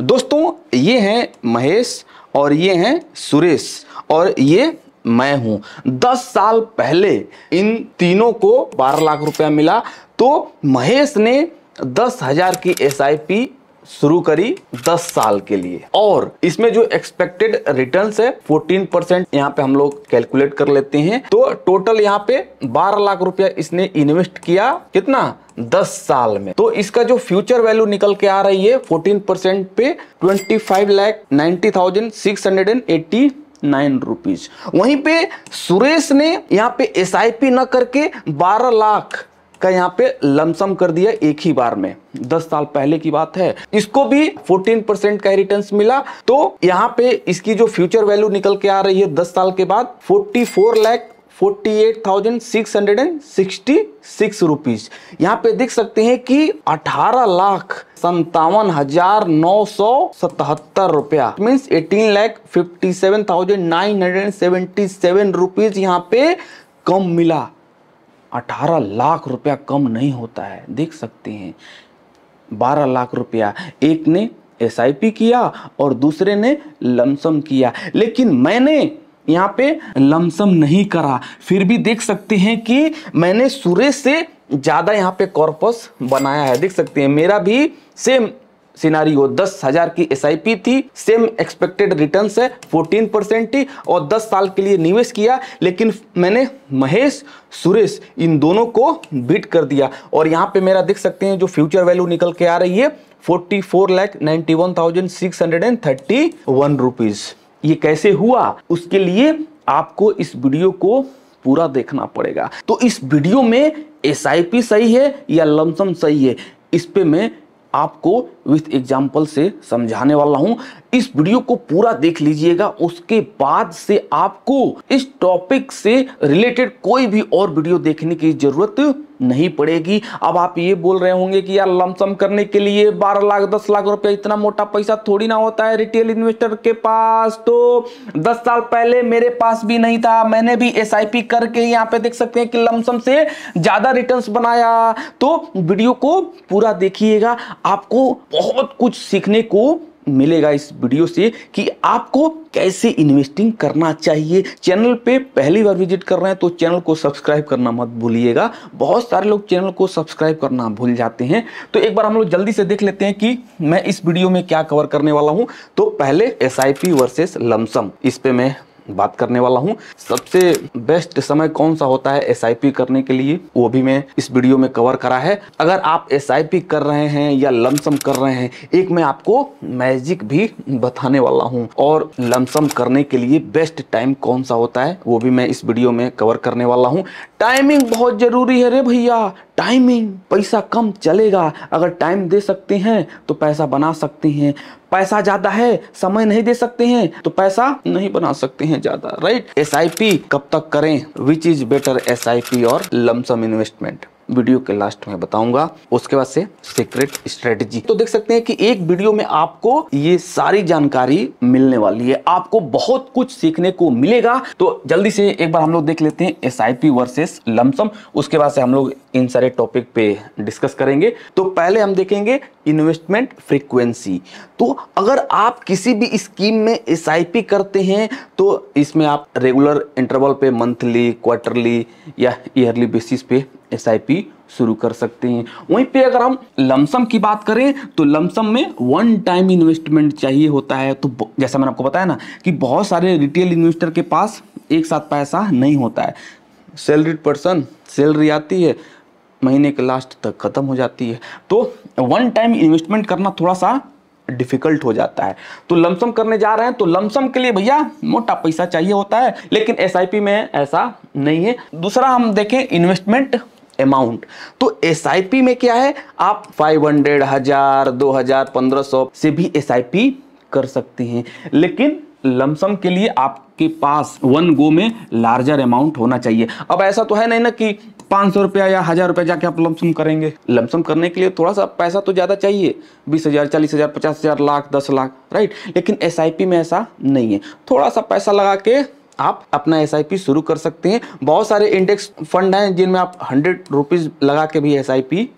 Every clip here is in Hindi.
दोस्तों ये हैं महेश और ये हैं सुरेश और ये मैं हूं दस साल पहले इन तीनों को बारह लाख रुपया मिला तो महेश ने दस हजार की एस आई पी शुरू करी 10 साल के लिए और इसमें जो एक्सपेक्टेड रिटर्न है फोर्टीन परसेंट यहाँ पे हम लोग कैलकुलेट कर लेते हैं तो टोटल यहाँ पे 12 लाख रुपया इसने इन्वेस्ट किया कितना 10 साल में तो इसका जो फ्यूचर वैल्यू निकल के आ रही है 14 परसेंट पे twenty five lakh ninety thousand six hundred and eighty nine rupees वहीं पे सुरेश ने यहाँ पे एस न करके बारह लाख का यहाँ पे लमसम कर दिया एक ही बार में दस साल पहले की बात है इसको भी फोर्टीन परसेंट का रिटर्न मिला तो यहाँ पे इसकी जो फ्यूचर वैल्यू निकल के आ रही है दस साल के बाद forty four lakh forty eight thousand six hundred and sixty six rupees यहाँ पे देख सकते हैं कि अठारह लाख संतावन हजार नौ सौ सतहत्तर रुपया means eighteen lakh fifty seven thousand nine hundred and seventy seven rupees यहाँ पे कम मिला अठारह लाख रुपया कम नहीं होता है देख सकते हैं बारह लाख रुपया एक ने एस किया और दूसरे ने लमसम किया लेकिन मैंने यहाँ पे लमसम नहीं करा फिर भी देख सकते हैं कि मैंने सूर्य से ज़्यादा यहाँ पे कॉर्पस बनाया है देख सकते हैं मेरा भी सेम सिनारियो दस हजार की एस थी सेम एक्सपेक्टेड रिटर्न है फोर्टीन परसेंट थी और दस साल के लिए निवेश किया लेकिन मैंने महेश सुरेश इन दोनों को बीट कर दिया और यहाँ पे मेरा देख सकते हैं जो फ्यूचर वैल्यू निकल के आ रही है forty four lakh ninety one thousand six hundred and thirty one rupees ये कैसे हुआ उसके लिए आपको इस वीडियो को पूरा देखना पड़ेगा तो इस वीडियो में एस सही है या लमसम सही है इस पे मैं आपको विथ एग्जाम्पल से समझाने वाला हूं इस वीडियो को पूरा देख लीजिएगा उसके बाद से आपको इस टॉपिक से रिलेटेड कोई भी और वीडियो देखने की जरूरत नहीं पड़ेगी अब आप ये बोल रहे होंगे कि यार लमसम करने के लिए बारह लाख दस लाख रुपये इतना मोटा पैसा थोड़ी ना होता है रिटेल इन्वेस्टर के पास तो दस साल पहले मेरे पास भी नहीं था मैंने भी एस करके यहाँ पे देख सकते हैं कि लमसम से ज़्यादा रिटर्न बनाया तो वीडियो को पूरा देखिएगा आपको बहुत कुछ सीखने को मिलेगा इस वीडियो से कि आपको कैसे इन्वेस्टिंग करना चाहिए चैनल पे पहली बार विजिट कर रहे हैं तो चैनल को सब्सक्राइब करना मत भूलिएगा बहुत सारे लोग चैनल को सब्सक्राइब करना भूल जाते हैं तो एक बार हम लोग जल्दी से देख लेते हैं कि मैं इस वीडियो में क्या कवर करने वाला हूं तो पहले एस आई वर्सेस लमसम इस पर मैं बात करने वाला हूँ सबसे बेस्ट समय कौन सा होता है एस करने के लिए वो भी मैं इस वीडियो में कवर करा है अगर आप एस कर रहे हैं या लमसम कर रहे हैं एक मैं आपको मैजिक भी बताने वाला हूँ और लमसम करने के लिए बेस्ट टाइम कौन सा होता है वो भी मैं इस वीडियो में कवर करने वाला हूँ टाइमिंग बहुत ज़रूरी है रे भैया टाइमिंग पैसा कम चलेगा अगर टाइम दे सकते हैं तो पैसा बना सकते हैं पैसा ज़्यादा है समय नहीं दे सकते हैं तो पैसा नहीं बना सकते हैं ज़्यादा राइट एस कब तक करें विच इज़ बेटर एस और लमसम इन्वेस्टमेंट वीडियो के लास्ट में बताऊंगा उसके बाद से सीक्रेट स्ट्रेटेजी तो देख सकते हैं कि एक वीडियो में आपको ये सारी जानकारी मिलने वाली है आपको बहुत कुछ सीखने को मिलेगा तो जल्दी से एक बार हम लोग देख लेते हैं S I P versus lumpsum उसके बाद से हम लोग इन सारे टॉपिक पे डिस्कस करेंगे तो पहले हम देखेंगे इन्वेस्टमेंट फ्रीक्वेंसी तो अगर आप किसी भी स्कीम में एस करते हैं तो इसमें आप रेगुलर इंटरवल पे मंथली क्वार्टरली या ईयरली बेसिस पे एस शुरू कर सकते हैं वहीं पे अगर हम लमसम की बात करें तो लमसम में वन टाइम इन्वेस्टमेंट चाहिए होता है तो जैसा मैंने आपको बताया ना कि बहुत सारे रिटेल इन्वेस्टर के पास एक साथ पैसा नहीं होता है सैलरीड पर्सन सैलरी आती है महीने के लास्ट तक ख़त्म हो जाती है तो वन टाइम इन्वेस्टमेंट करना थोड़ा सा डिफिकल्ट हो जाता है तो लमसम करने जा रहे हैं तो लमसम के लिए भैया मोटा पैसा चाहिए होता है लेकिन एस में ऐसा नहीं है दूसरा हम देखें इन्वेस्टमेंट अमाउंट तो एस में क्या है आप फाइव हंड्रेड हजार दो हजार पंद्रह सौ से भी एस कर सकते हैं लेकिन लमसम के लिए आपके पास वन गो में लार्जर अमाउंट होना चाहिए अब ऐसा तो है नहीं ना कि पाँच सौ रुपया या हज़ार रुपया जाके आप लमसम करेंगे लमसम करने के लिए थोड़ा सा पैसा तो ज़्यादा चाहिए बीस हज़ार चालीस हज़ार पचास हज़ार लाख दस लाख राइट लेकिन एस में ऐसा नहीं है थोड़ा सा पैसा लगा के आप अपना एस शुरू कर सकते हैं बहुत सारे इंडेक्स फंड हैं जिनमें आप हंड्रेड रुपीज लगा के भी एस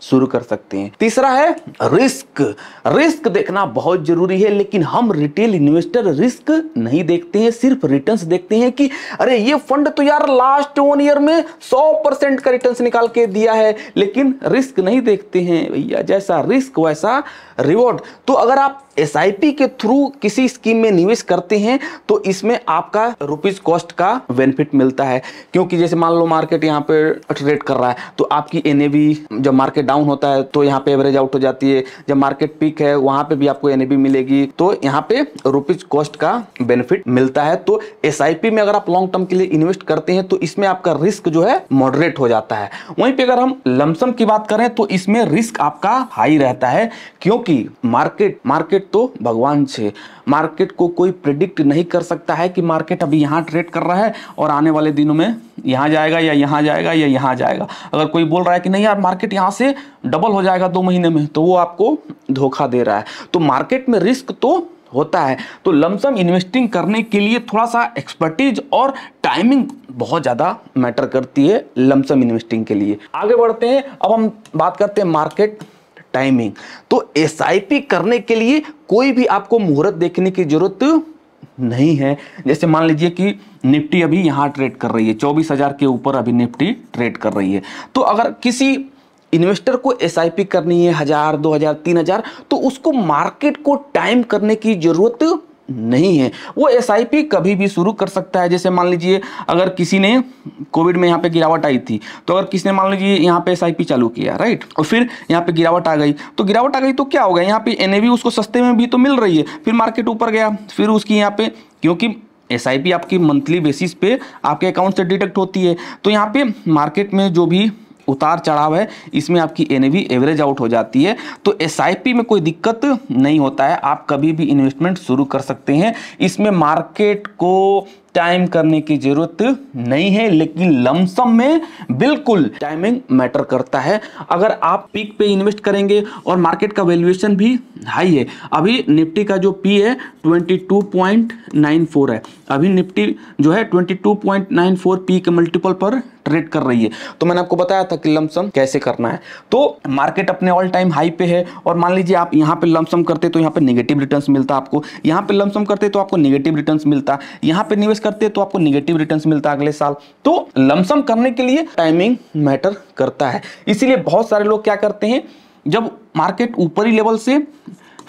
शुरू कर सकते हैं तीसरा है रिस्क रिस्क देखना बहुत जरूरी है लेकिन हम रिटेल इन्वेस्टर रिस्क नहीं देखते हैं सिर्फ रिटर्न्स देखते हैं कि अरे ये फंड तो यार लास्ट वन ईयर में सौ परसेंट का रिटर्न निकाल के दिया है लेकिन रिस्क नहीं देखते हैं भैया जैसा रिस्क वैसा रिवॉर्ड तो अगर आप एस के थ्रू किसी स्कीम में निवेश करते हैं तो इसमें आपका रुपीज कॉस्ट का बेनिफिट मिलता है क्योंकि जैसे मान लो मार्केट यहाँ पे ट्रेड कर रहा है तो आपकी एन जब मार्केट डाउन होता है तो यहाँ पे एवरेज आउट हो जाती है जब मार्केट पीक है वहां पे भी आपको एन मिलेगी तो यहाँ पे रुपीज कॉस्ट का बेनिफिट मिलता है तो एस में अगर आप लॉन्ग टर्म के लिए इन्वेस्ट करते हैं तो इसमें आपका रिस्क जो है मॉडरेट हो जाता है वहीं पर अगर हम लमसम की बात करें तो इसमें रिस्क आपका हाई रहता है क्योंकि मार्केट मार्केट मार्केट तो भगवान छे मार्केट को कोई प्रिडिक्ट नहीं कर सकता है कि मार्केट अभी यहाँ ट्रेड कर रहा है और आने वाले दिनों में यहाँ जाएगा या यहाँ जाएगा या यहाँ जाएगा अगर कोई बोल रहा है कि नहीं यार मार्केट यहाँ से डबल हो जाएगा दो महीने में तो वो आपको धोखा दे रहा है तो मार्केट में रिस्क तो होता है तो लमसम इन्वेस्टिंग करने के लिए थोड़ा सा एक्सपर्टीज और टाइमिंग बहुत ज़्यादा मैटर करती है लमसम इन्वेस्टिंग के लिए आगे बढ़ते हैं अब हम बात करते हैं मार्केट टाइमिंग तो एस करने के लिए कोई भी आपको मुहूर्त देखने की ज़रूरत नहीं है जैसे मान लीजिए कि निफ्टी अभी यहाँ ट्रेड कर रही है चौबीस हज़ार के ऊपर अभी निफ्टी ट्रेड कर रही है तो अगर किसी इन्वेस्टर को एस करनी है हज़ार दो हज़ार तीन हज़ार तो उसको मार्केट को टाइम करने की ज़रूरत नहीं है वो एस कभी भी शुरू कर सकता है जैसे मान लीजिए अगर किसी ने कोविड में यहाँ पे गिरावट आई थी तो अगर किसी ने मान लीजिए यहाँ पे एस चालू किया राइट और फिर यहाँ पे गिरावट आ गई तो गिरावट आ गई तो क्या होगा यहाँ पे एन उसको सस्ते में भी तो मिल रही है फिर मार्केट ऊपर गया फिर उसकी यहाँ पे क्योंकि एस आपकी मंथली बेसिस पे आपके अकाउंट से डिटेक्ट होती है तो यहाँ पे मार्केट में जो भी उतार चढ़ाव है इसमें आपकी एन एवरेज आउट हो जाती है तो एस में कोई दिक्कत नहीं होता है आप कभी भी इन्वेस्टमेंट शुरू कर सकते हैं इसमें मार्केट को टाइम करने की जरूरत नहीं है लेकिन लमसम में बिल्कुल टाइमिंग मैटर करता है अगर आप पीक पे इन्वेस्ट करेंगे और मार्केट का वैल्यूएशन भी हाई है अभी निफ्टी का जो पी है 22.94 है अभी निफ्टी जो है 22.94 पी के मल्टीपल पर ट्रेड कर रही है तो मैंने आपको बताया था कि लमसम कैसे करना है तो मार्केट अपने ऑल टाइम हाई पे है और मान लीजिए आप यहाँ पे लमसम करते तो यहाँ पे नेगेटिव रिटर्न्स मिलता आपको यहाँ पे लमसम करते तो आपको नेगेटिव रिटर्न्स मिलता यहाँ पे निवेश करते तो आपको नेगेटिव रिटर्न्स मिलता अगले साल तो लमसम करने के लिए टाइमिंग मैटर करता है इसीलिए बहुत सारे लोग क्या करते हैं जब मार्केट ऊपरी लेवल से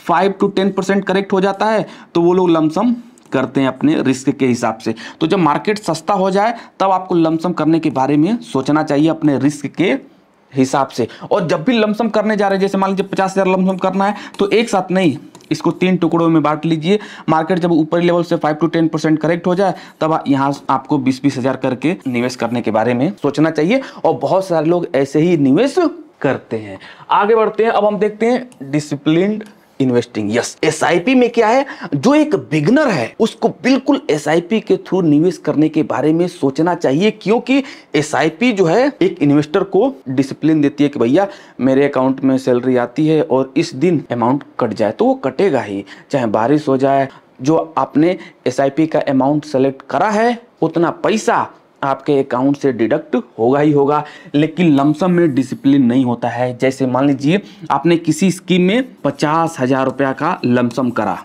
five to ten percent correct हो जाता है तो वो लोग लमसम करते हैं अपने रिस्क के हिसाब से तो जब मार्केट सस्ता हो जाए तब आपको लमसम करने के बारे में सोचना चाहिए अपने रिस्क के हिसाब से और जब भी लमसम करने जा रहे हैं जैसे मान लीजिए पचास हज़ार लमसम करना है तो एक साथ नहीं इसको तीन टुकड़ों में बांट लीजिए मार्केट जब ऊपरी लेवल से five to ten percent correct हो जाए तब यहाँ आपको बीस बीस हज़ार करके निवेश करने के बारे में सोचना चाहिए और बहुत सारे लोग ऐसे ही निवेश करते हैं आगे बढ़ते हैं अब हम देखते हैं डिसिप्लिन इन्वेस्टिंग यस एस में क्या है जो एक बिगनर है उसको बिल्कुल एस के थ्रू निवेश करने के बारे में सोचना चाहिए क्योंकि एस जो है एक इन्वेस्टर को डिसिप्लिन देती है कि भैया मेरे अकाउंट में सैलरी आती है और इस दिन अमाउंट कट जाए तो वो कटेगा ही चाहे बारिश हो जाए जो आपने एस का अमाउंट सेलेक्ट करा है उतना पैसा आपके अकाउंट से डिडक्ट होगा ही होगा लेकिन लमसम में डिसिप्लिन नहीं होता है जैसे मान लीजिए आपने किसी स्कीम में पचास हज़ार रुपया का लमसम करा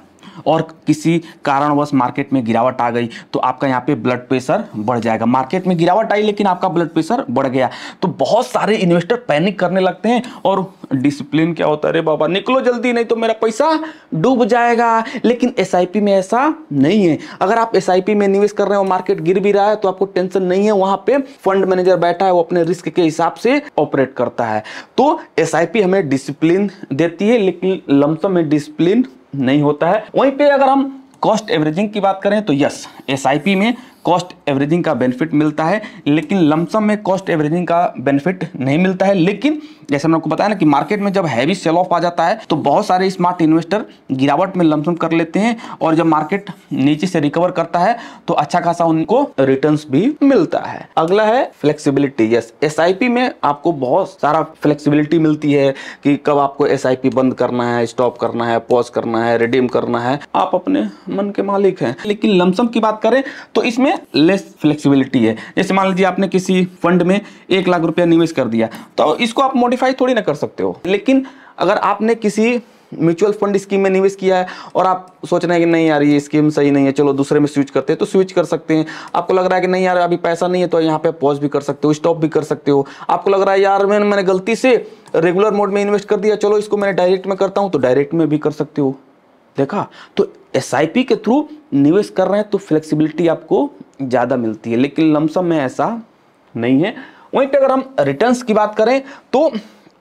और किसी कारणवश मार्केट में गिरावट आ गई तो आपका यहाँ पे ब्लड प्रेशर बढ़ जाएगा मार्केट में गिरावट आई लेकिन आपका ब्लड प्रेशर बढ़ गया तो बहुत सारे इन्वेस्टर पैनिक करने लगते हैं और डिसिप्लिन क्या होता है अरे बाबा निकलो जल्दी नहीं तो मेरा पैसा डूब जाएगा लेकिन एस में ऐसा नहीं है अगर आप एस में निवेश कर रहे हो मार्केट गिर भी रहा है तो आपको टेंशन नहीं है वहां पे फंड मैनेजर बैठा है वो अपने रिस्क के हिसाब से ऑपरेट करता है तो एस हमें डिसिप्लिन देती है लेकिन लमसम में डिसिप्लिन नहीं होता है वहीं पे अगर हम कॉस्ट एवरेजिंग की बात करें तो यस एस में कॉस्ट एवरेजिंग का बेनिफिट मिलता है लेकिन लमसम में कॉस्ट एवरेजिंग का बेनिफिट नहीं मिलता है लेकिन जैसे हम आपको बताया ना कि मार्केट में जब हैवी सेल ऑफ आ जाता है तो बहुत सारे स्मार्ट इन्वेस्टर गिरावट में लमसम कर लेते हैं और जब मार्केट नीचे से रिकवर करता है तो अच्छा खासा उनको रिटर्न भी मिलता है अगला है फ्लेक्सीबिलिटी यस एस में आपको बहुत सारा फ्लेक्सीबिलिटी मिलती है कि कब आपको एस बंद करना है स्टॉप करना है पॉज करना है रिडीम करना है आप अपने मन के मालिक हैं लेकिन लमसम की बात करें तो इसमें में लेस फ्लेक्सिबिलिटी है जैसे मान लीजिए आपने किसी फंड में एक लाख रुपया निवेश कर दिया तो इसको आप मॉडिफाई थोड़ी ना कर सकते हो लेकिन अगर आपने किसी म्यूचुअल फंड स्कीम में निवेश किया है और आप सोच रहे हैं कि नहीं यार ये स्कीम सही नहीं है चलो दूसरे में स्विच करते हैं तो स्विच कर सकते हैं आपको लग रहा है कि नहीं यार अभी पैसा नहीं है तो यहाँ पे पॉज भी कर सकते हो स्टॉप भी कर सकते हो आपको लग रहा है यार मैंने मैंने गलती से रेगुलर मोड में इन्वेस्ट कर दिया चलो इसको मैंने डायरेक्ट में करता हूँ तो डायरेक्ट में भी कर सकते हो देखा तो एस के थ्रू निवेश कर रहे हैं तो फ्लेक्सिबिलिटी आपको ज़्यादा मिलती है लेकिन लमसम में ऐसा नहीं है वहीं पर अगर हम रिटर्न की बात करें तो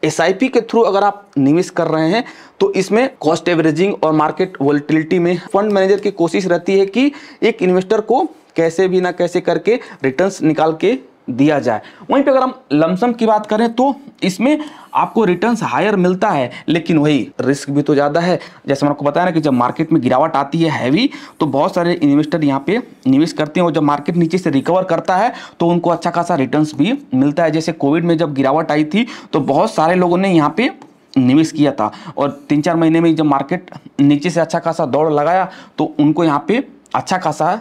एस के थ्रू अगर आप निवेश कर रहे हैं तो इसमें कॉस्ट एवरेजिंग और मार्केट वोलिटिलिटी में फंड मैनेजर की कोशिश रहती है कि एक इन्वेस्टर को कैसे भी ना कैसे करके रिटर्न्स निकाल के दिया जाए वहीं पे अगर हम लमसम की बात करें तो इसमें आपको रिटर्न हायर मिलता है लेकिन वही रिस्क भी तो ज़्यादा है जैसे मैंने आपको बताया ना कि जब मार्केट में गिरावट आती है हैवी तो बहुत सारे इन्वेस्टर यहाँ पे निवेश करते हैं और जब मार्केट नीचे से रिकवर करता है तो उनको अच्छा खासा रिटर्न भी मिलता है जैसे कोविड में जब गिरावट आई थी तो बहुत सारे लोगों ने यहाँ पे निवेश किया था और तीन चार महीने में जब मार्केट नीचे से अच्छा खासा दौड़ लगाया तो उनको यहाँ पे अच्छा खासा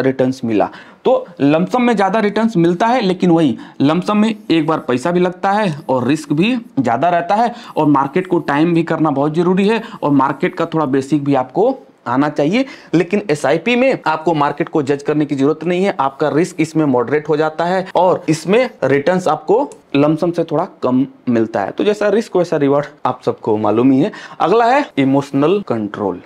रिटर्न्स मिला तो लमसम में ज़्यादा रिटर्न्स मिलता है लेकिन वही लमसम में एक बार पैसा भी लगता है और रिस्क भी ज़्यादा रहता है और मार्केट को टाइम भी करना बहुत ज़रूरी है और मार्केट का थोड़ा बेसिक भी आपको आना चाहिए लेकिन एस में आपको मार्केट को जज करने की जरूरत नहीं है आपका रिस्क इसमें मॉडरेट हो जाता है और इसमें रिटर्न आपको लमसम से थोड़ा कम मिलता है तो जैसा रिस्क वैसा रिवॉर्ड आप सबको मालूम ही है अगला है इमोशनल कंट्रोल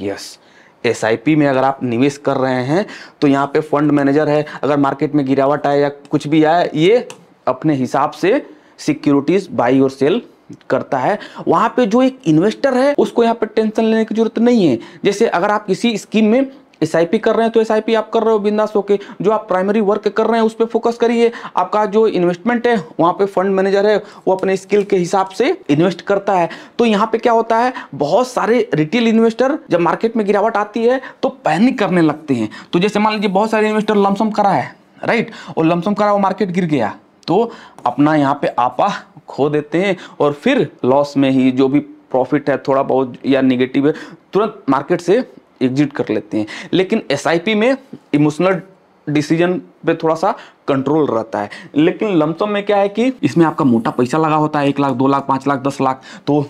यस एस में अगर आप निवेश कर रहे हैं तो यहाँ पे फंड मैनेजर है अगर मार्केट में गिरावट आए या कुछ भी आए ये अपने हिसाब से सिक्योरिटीज बाई और सेल करता है वहाँ पे जो एक इन्वेस्टर है उसको यहाँ पे टेंशन लेने की जरूरत नहीं है जैसे अगर आप किसी स्कीम में एस कर रहे हैं तो एस आप कर रहे हो बिंदास होके जो आप प्राइमरी वर्क कर रहे हैं उस पर फोकस करिए आपका जो इन्वेस्टमेंट है वहाँ पे फंड मैनेजर है वो अपने स्किल के हिसाब से इन्वेस्ट करता है तो यहाँ पे क्या होता है बहुत सारे रिटेल इन्वेस्टर जब मार्केट में गिरावट आती है तो पैनिक करने लगते हैं तो जैसे मान लीजिए बहुत सारे इन्वेस्टर लमसम करा है राइट और लमसम करा वो मार्केट गिर गया तो अपना यहाँ पे आपा खो देते हैं और फिर लॉस में ही जो भी प्रॉफिट है थोड़ा बहुत या निगेटिव है तुरंत मार्केट से एग्जिट कर लेते हैं लेकिन एस में इमोशनल डिसीजन पे थोड़ा सा कंट्रोल रहता है लेकिन लमसम में क्या है कि इसमें आपका मोटा पैसा लगा होता है एक लाख दो लाख पाँच लाख दस लाख तो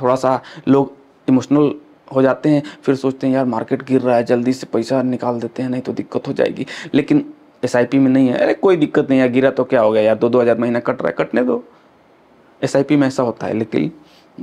थोड़ा सा लोग इमोशनल हो जाते हैं फिर सोचते हैं यार मार्केट गिर रहा है जल्दी से पैसा निकाल देते हैं नहीं तो दिक्कत हो जाएगी लेकिन एस में नहीं है अरे कोई दिक्कत नहीं है गिरा तो क्या हो गया यार दो दो हज़ार महीना कट रहा है कटने दो एस में ऐसा होता है लेकिन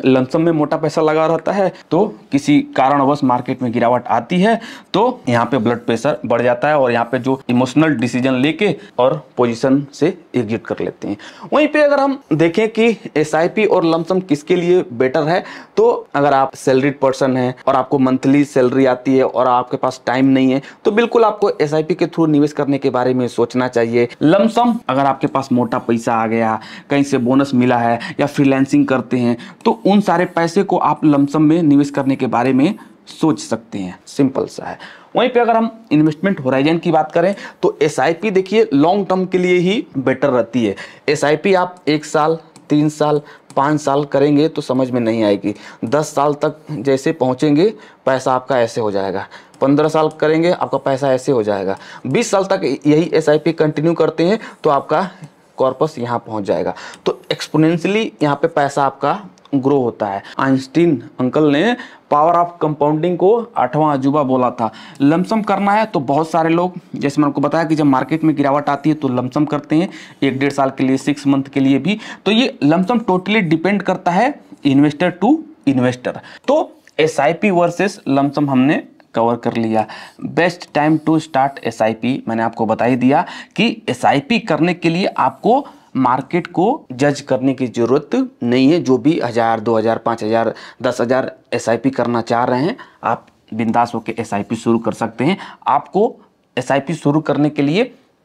लमसम में मोटा पैसा लगा रहता है तो किसी कारणवश मार्केट में गिरावट आती है तो यहाँ पे ब्लड प्रेशर बढ़ जाता है और यहाँ पे जो इमोशनल डिसीजन लेके और पोजीशन से एग्जिट कर लेते हैं वहीं पे अगर हम देखें कि एस और लमसम किसके लिए बेटर है तो अगर आप सैलरीड पर्सन है और आपको मंथली सैलरी आती है और आपके पास टाइम नहीं है तो बिल्कुल आपको एस के थ्रू निवेश करने के बारे में सोचना चाहिए लमसम अगर आपके पास मोटा पैसा आ गया कहीं से बोनस मिला है या फ्रीलैंसिंग करते हैं तो उन सारे पैसे को आप लमसम में निवेश करने के बारे में सोच सकते हैं सिंपल सा है वहीं पे अगर हम इन्वेस्टमेंट होराइजन की बात करें तो एस देखिए लॉन्ग टर्म के लिए ही बेटर रहती है एस आप एक साल तीन साल पाँच साल करेंगे तो समझ में नहीं आएगी दस साल तक जैसे पहुंचेंगे पैसा आपका ऐसे हो जाएगा पंद्रह साल करेंगे आपका पैसा ऐसे हो जाएगा बीस साल तक यही एस कंटिन्यू करते हैं तो आपका कॉर्पस यहाँ पहुँच जाएगा तो एक्सपोनेंशली यहाँ पे पैसा आपका ग्रो होता है आइंस्टीन अंकल ने पावर ऑफ कंपाउंडिंग को आठवां अजूबा बोला था लमसम करना है तो बहुत सारे लोग जैसे मैंने आपको बताया कि जब मार्केट में गिरावट आती है तो लमसम करते हैं एक डेढ़ साल के लिए सिक्स मंथ के लिए भी तो ये लमसम टोटली डिपेंड करता है इन्वेस्टर टू इन्वेस्टर तो S I P versus lumpsum हमने कवर कर लिया best time to start S मैंने आपको बताई दिया कि एस करने के लिए आपको मार्केट को जज करने की ज़रूरत नहीं है जो भी हज़ार दो हज़ार पाँच हज़ार दस हज़ार एस करना चाह रहे हैं आप बिंदास होकर एस शुरू कर सकते हैं आपको एस शुरू करने के लिए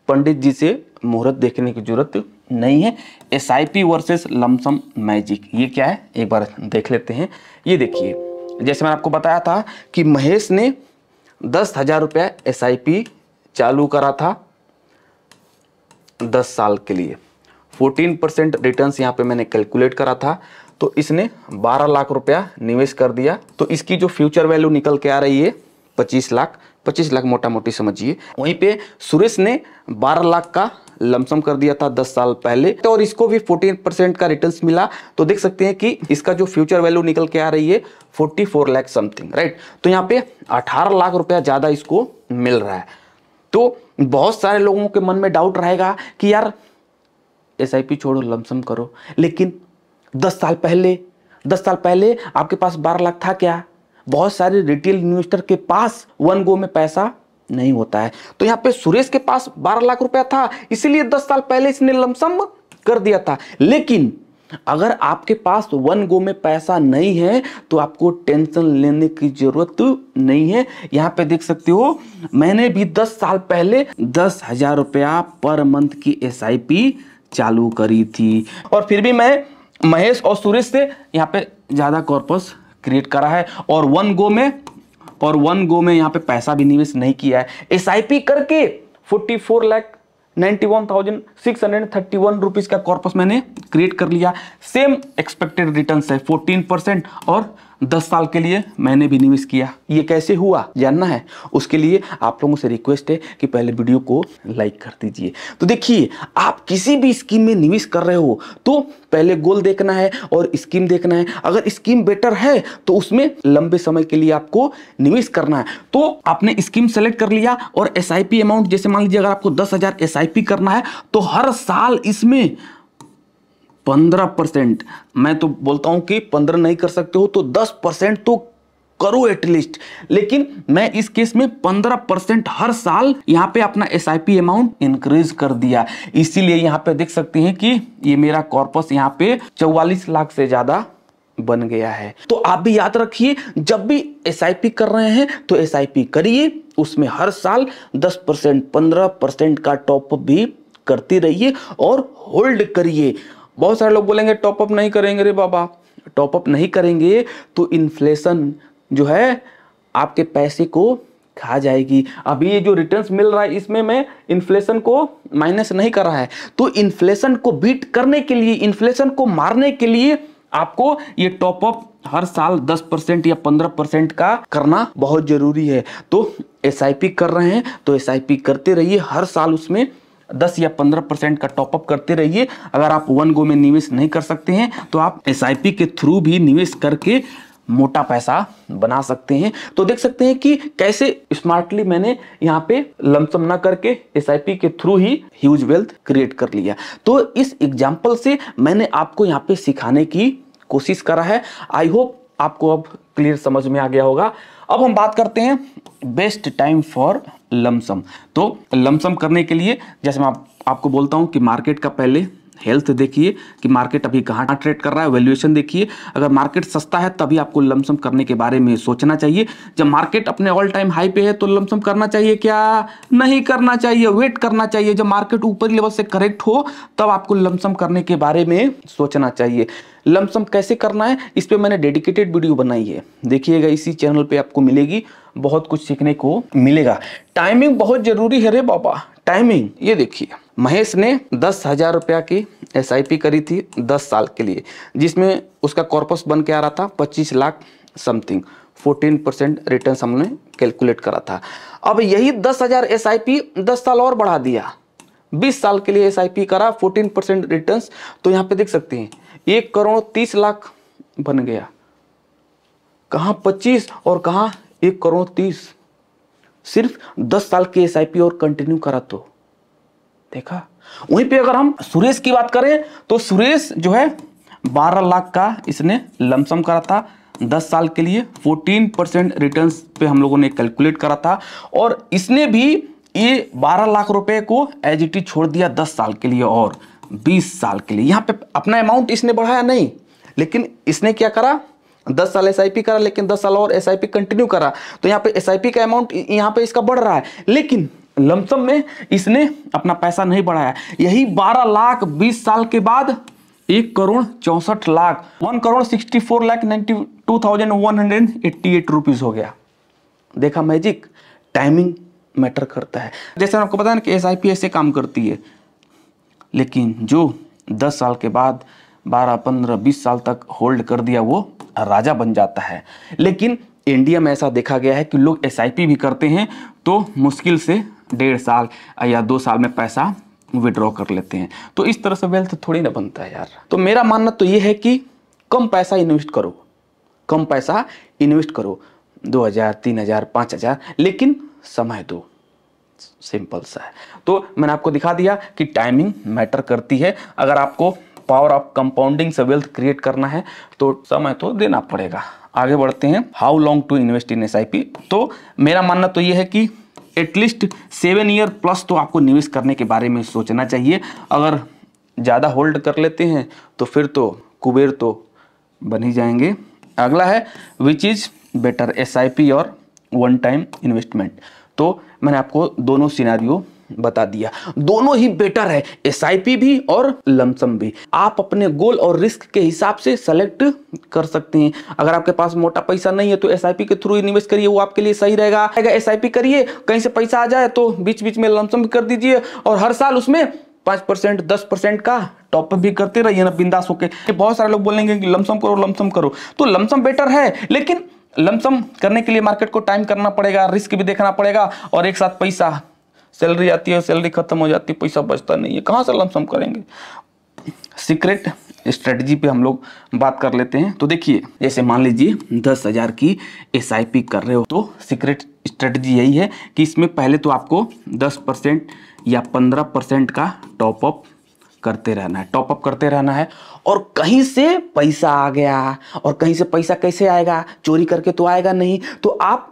पंडित जी से मुहूर्त देखने की ज़रूरत नहीं है S I P versus lumpsum magic ये क्या है एक बार देख लेते हैं ये देखिए जैसे मैंने आपको बताया था कि महेश ने दस हज़ार रुपया एस आई पी चालू करा था दस साल के लिए 14 परसेंट रिटर्न यहाँ पे मैंने कैलकुलेट करा था तो इसने 12 लाख रुपया निवेश कर दिया तो इसकी जो फ्यूचर वैल्यू निकल के आ रही है 25 लाख 25 लाख मोटा मोटी समझिए वहीं पे सुरेश ने 12 लाख का लमसम कर दिया था 10 साल पहले तो और इसको भी 14 परसेंट का रिटर्न मिला तो देख सकते हैं कि इसका जो फ्यूचर वैल्यू निकल के आ रही है 44 लाख समथिंग राइट तो यहाँ पे 18 लाख रुपया ज़्यादा इसको मिल रहा है तो बहुत सारे लोगों के मन में डाउट रहेगा कि यार एस छोड़ो लमसम करो लेकिन दस साल पहले दस साल पहले आपके पास बारह लाख था क्या बहुत सारे रिटेल इन्वेस्टर के पास वन गो में पैसा नहीं होता है तो यहाँ पे सुरेश के पास बारह लाख रुपया था इसीलिए दस साल पहले इसने लमसम कर दिया था लेकिन अगर आपके पास वन गो में पैसा नहीं है तो आपको टेंशन लेने की जरूरत नहीं है यहाँ पे देख सकते हो मैंने भी दस साल पहले दस हजार रुपया पर मंथ की एस आई पी चालू करी थी और फिर भी मैं महेश और सुरेश से यहाँ पे ज़्यादा कॉर्पस क्रिएट करा है और वन गो में और वन गो में यहाँ पे पैसा भी निवेश नहीं किया है एस करके forty four lakh ninety one thousand six hundred thirty one rupees का कॉर्पस मैंने क्रिएट कर लिया सेम एक्सपेक्टेड रिटर्न है फोर्टीन परसेंट और दस साल के लिए मैंने भी निवेश किया ये कैसे हुआ जानना है उसके लिए आप लोगों से रिक्वेस्ट है कि पहले वीडियो को लाइक कर दीजिए तो देखिए आप किसी भी स्कीम में निवेश कर रहे हो तो पहले गोल देखना है और स्कीम देखना है अगर स्कीम बेटर है तो उसमें लंबे समय के लिए आपको निवेश करना है तो आपने स्कीम सेलेक्ट कर लिया और एस अमाउंट जैसे मान लीजिए अगर आपको दस हज़ार करना है तो हर साल इसमें पंद्रह परसेंट मैं तो बोलता हूं कि पंद्रह नहीं कर सकते हो तो दस परसेंट तो करो एटलीस्ट लेकिन मैं इस केस में पंद्रह परसेंट हर साल यहाँ पे अपना एस अमाउंट इंक्रीज कर दिया इसीलिए यहाँ पे देख सकते हैं कि ये मेरा कॉर्पस यहां पे चौवालीस लाख से ज़्यादा बन गया है तो आप भी याद रखिए जब भी एस कर रहे हैं तो एस करिए उसमें हर साल दस परसेंट पंद्रह परसेंट का टॉपअप भी करते रहिए और होल्ड करिए बहुत सारे लोग बोलेंगे टॉपअप नहीं करेंगे रे बाबा टॉपअप नहीं करेंगे तो इन्फ्लेशन जो है आपके पैसे को खा जाएगी अभी ये जो रिटर्न्स मिल रहा है इसमें मैं इन्फ्लेशन को माइनस नहीं कर रहा है तो इन्फ्लेशन को बीट करने के लिए इन्फ्लेशन को मारने के लिए आपको ये टॉपअप हर साल 10 परसेंट या 15 परसेंट का करना बहुत जरूरी है तो एस कर रहे हैं तो एस करते रहिए हर साल उसमें दस या पंद्रह परसेंट का टॉपअप करते रहिए अगर आप वन गो में निवेश नहीं कर सकते हैं तो आप एस के थ्रू भी निवेश करके मोटा पैसा बना सकते हैं तो देख सकते हैं कि कैसे स्मार्टली मैंने यहाँ पे लमसम ना करके एस के थ्रू ही ह्यूज वेल्थ क्रिएट कर लिया तो इस एग्जाम्पल से मैंने आपको यहाँ पे सिखाने की कोशिश करा है आई होप आपको अब क्लियर समझ में आ गया होगा अब हम बात करते हैं बेस्ट टाइम फॉर लमसम तो लमसम करने के लिए जैसे मैं आप, आपको बोलता हूं कि मार्केट का पहले हेल्थ देखिए कि मार्केट अभी कहाँ ट्रेड कर रहा है वैल्यूएशन देखिए अगर मार्केट सस्ता है तभी आपको लमसम करने के बारे में सोचना चाहिए जब मार्केट अपने ऑल टाइम हाई पे है तो लमसम करना चाहिए क्या नहीं करना चाहिए वेट करना चाहिए जब मार्केट ऊपर लेवल से करेक्ट हो तब आपको लमसम करने के बारे में सोचना चाहिए लमसम कैसे करना है इस पर मैंने डेडिकेटेड वीडियो बनाई है देखिएगा इसी चैनल पर आपको मिलेगी बहुत कुछ सीखने को मिलेगा टाइमिंग बहुत ज़रूरी है रे बाबा टाइमिंग ये देखिए महेश ने दस हजार रुपया की एस करी थी दस साल के लिए जिसमें उसका कॉर्पस बन के आ रहा था पच्चीस लाख समथिंग 14 परसेंट रिटर्न हमने कैलकुलेट करा था अब यही दस हजार एस दस साल और बढ़ा दिया 20 साल के लिए एस करा 14 परसेंट रिटर्न तो यहाँ पे देख सकते हैं एक करोड़ तीस लाख बन गया कहाँ 25 और कहाँ एक करोड़ तीस सिर्फ दस साल की एस और कंटिन्यू करा तो देखा वहीं पे अगर हम सुरेश की बात करें तो सुरेश जो है बारह लाख का इसने लमसम करा था दस साल के लिए फोर्टीन परसेंट रिटर्न पे हम लोगों ने कैलकुलेट करा था और इसने भी ये बारह लाख रुपए को एज इट छोड़ दिया दस साल के लिए और बीस साल के लिए यहाँ पे अपना अमाउंट इसने बढ़ाया नहीं लेकिन इसने क्या करा दस साल एस करा लेकिन दस साल और एस कंटिन्यू करा तो यहाँ पे एस का अमाउंट यहाँ पे इसका बढ़ रहा है लेकिन लमसम में इसने अपना पैसा नहीं बढ़ाया यही बारह लाख बीस साल के बाद एक करोड़ चौसठ lakh one crore sixty four lakh ninety two thousand one hundred eighty eight rupees हो गया देखा मैजिक टाइमिंग मैटर करता है जैसे आपको पता है ना कि एस आई पी ऐसे काम करती है लेकिन जो दस साल के बाद बारह पंद्रह बीस साल तक होल्ड कर दिया वो राजा बन जाता है लेकिन इंडिया में ऐसा देखा गया है कि लोग एस भी करते हैं तो मुश्किल से डेढ़ साल या दो साल में पैसा विड्रॉ कर लेते हैं तो इस तरह से वेल्थ थोड़ी ना बनता है यार तो मेरा मानना तो ये है कि कम पैसा इन्वेस्ट करो कम पैसा इन्वेस्ट करो दो हज़ार तीन हज़ार पाँच हज़ार लेकिन समय दो सिंपल सा है तो मैंने आपको दिखा दिया कि टाइमिंग मैटर करती है अगर आपको पावर ऑफ कंपाउंडिंग से वेल्थ क्रिएट करना है तो समय तो देना पड़ेगा आगे बढ़ते हैं how long to invest in S तो मेरा मानना तो ये है कि एटलीस्ट सेवन ईयर प्लस तो आपको निवेश करने के बारे में सोचना चाहिए अगर ज़्यादा होल्ड कर लेते हैं तो फिर तो कुबेर तो बन ही जाएंगे अगला है विच इज़ बेटर एस और वन टाइम इन्वेस्टमेंट तो मैंने आपको दोनों सिनारियों बता दिया दोनों ही बेटर है एस भी और लमसम भी आप अपने गोल और रिस्क के हिसाब से सेलेक्ट कर सकते हैं अगर आपके पास मोटा पैसा नहीं है तो एस के थ्रू इन्वेस्ट करिए वो आपके लिए सही रहेगा अगर एस करिए कहीं से पैसा आ जाए तो बीच बीच में लमसम भी कर दीजिए और हर साल उसमें पाँच परसेंट दस परसेंट का टॉपअप भी करते रहिए ना बिंदास होके बहुत सारे लोग बोलेंगे कि लमसम करो लमसम करो तो लमसम बेटर है लेकिन लमसम करने के लिए मार्केट को टाइम करना पड़ेगा रिस्क भी देखना पड़ेगा और एक साथ पैसा सैलरी आती है सैलरी खत्म हो जाती है पैसा बचता नहीं है कहाँ से लमसम करेंगे सीक्रेट स्ट्रेटजी पे हम लोग बात कर लेते हैं तो देखिए जैसे मान लीजिए दस हज़ार की एस कर रहे हो तो सीक्रेट स्ट्रेटजी यही है कि इसमें पहले तो आपको दस परसेंट या पंद्रह परसेंट का टॉपअप करते रहना है टॉपअप करते रहना है और कहीं से पैसा आ गया और कहीं से पैसा कैसे आएगा चोरी करके तो आएगा नहीं तो आप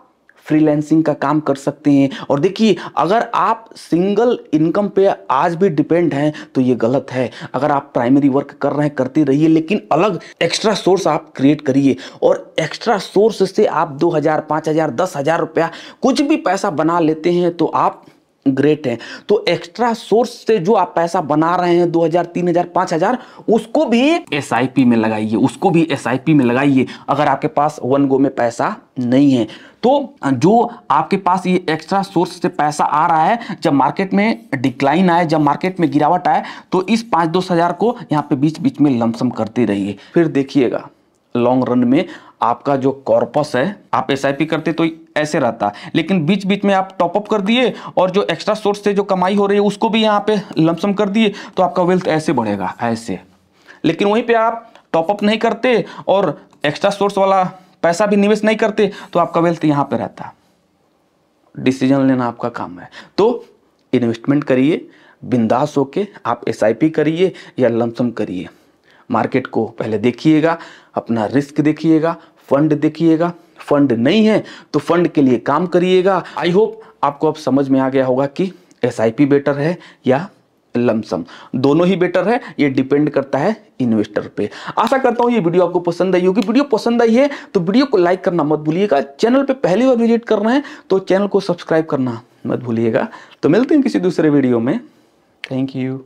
फ्रीलैंसिंग का काम कर सकते हैं और देखिए अगर आप सिंगल इनकम पे आज भी डिपेंड हैं तो ये गलत है अगर आप प्राइमरी वर्क कर रहे हैं करते रहिए लेकिन अलग एक्स्ट्रा सोर्स आप क्रिएट करिए और एक्स्ट्रा सोर्स से आप दो हज़ार पाँच हज़ार दस हज़ार रुपया कुछ भी पैसा बना लेते हैं तो आप ग्रेट है तो एक्स्ट्रा सोर्स से जो आप पैसा बना रहे हैं 2000, 3000, 5000 उसको भी एस में लगाइए उसको भी एस में लगाइए अगर आपके पास वन गो में पैसा नहीं है तो जो आपके पास ये एक्स्ट्रा सोर्स से पैसा आ रहा है जब मार्केट में डिक्लाइन आए जब मार्केट में गिरावट आए तो इस पाँच दस हज़ार को यहाँ पे बीच बीच में लमसम करते रहिए फिर देखिएगा लॉन्ग रन में आपका जो कॉर्पस है आप एस करते तो ऐसे रहता लेकिन बीच बीच में आप टॉपअप कर दिए और जो एक्स्ट्रा सोर्स से जो कमाई हो रही है उसको भी यहाँ पे लमसम कर दिए तो आपका वेल्थ ऐसे बढ़ेगा ऐसे लेकिन वहीं पर आप टॉपअप नहीं करते और एक्स्ट्रा सोर्स वाला पैसा भी निवेश नहीं करते तो आपका वेल्थ यहाँ पर रहता डिसीजन लेना आपका काम है तो इन्वेस्टमेंट करिए बिंदास होके आप एस करिए या लमसम करिए मार्केट को पहले देखिएगा अपना रिस्क देखिएगा फंड देखिएगा फंड नहीं है तो फंड के लिए काम करिएगा आई होप आपको अब समझ में आ गया होगा कि एस बेटर है या लमसम दोनों ही बेटर है ये डिपेंड करता है इन्वेस्टर पे आशा करता हूं ये वीडियो आपको पसंद आई होगी वीडियो पसंद आई है तो वीडियो को लाइक करना मत भूलिएगा चैनल पे पहली बार विजिट करना है तो चैनल को सब्सक्राइब करना मत भूलिएगा तो मिलते हैं किसी दूसरे वीडियो में थैंक यू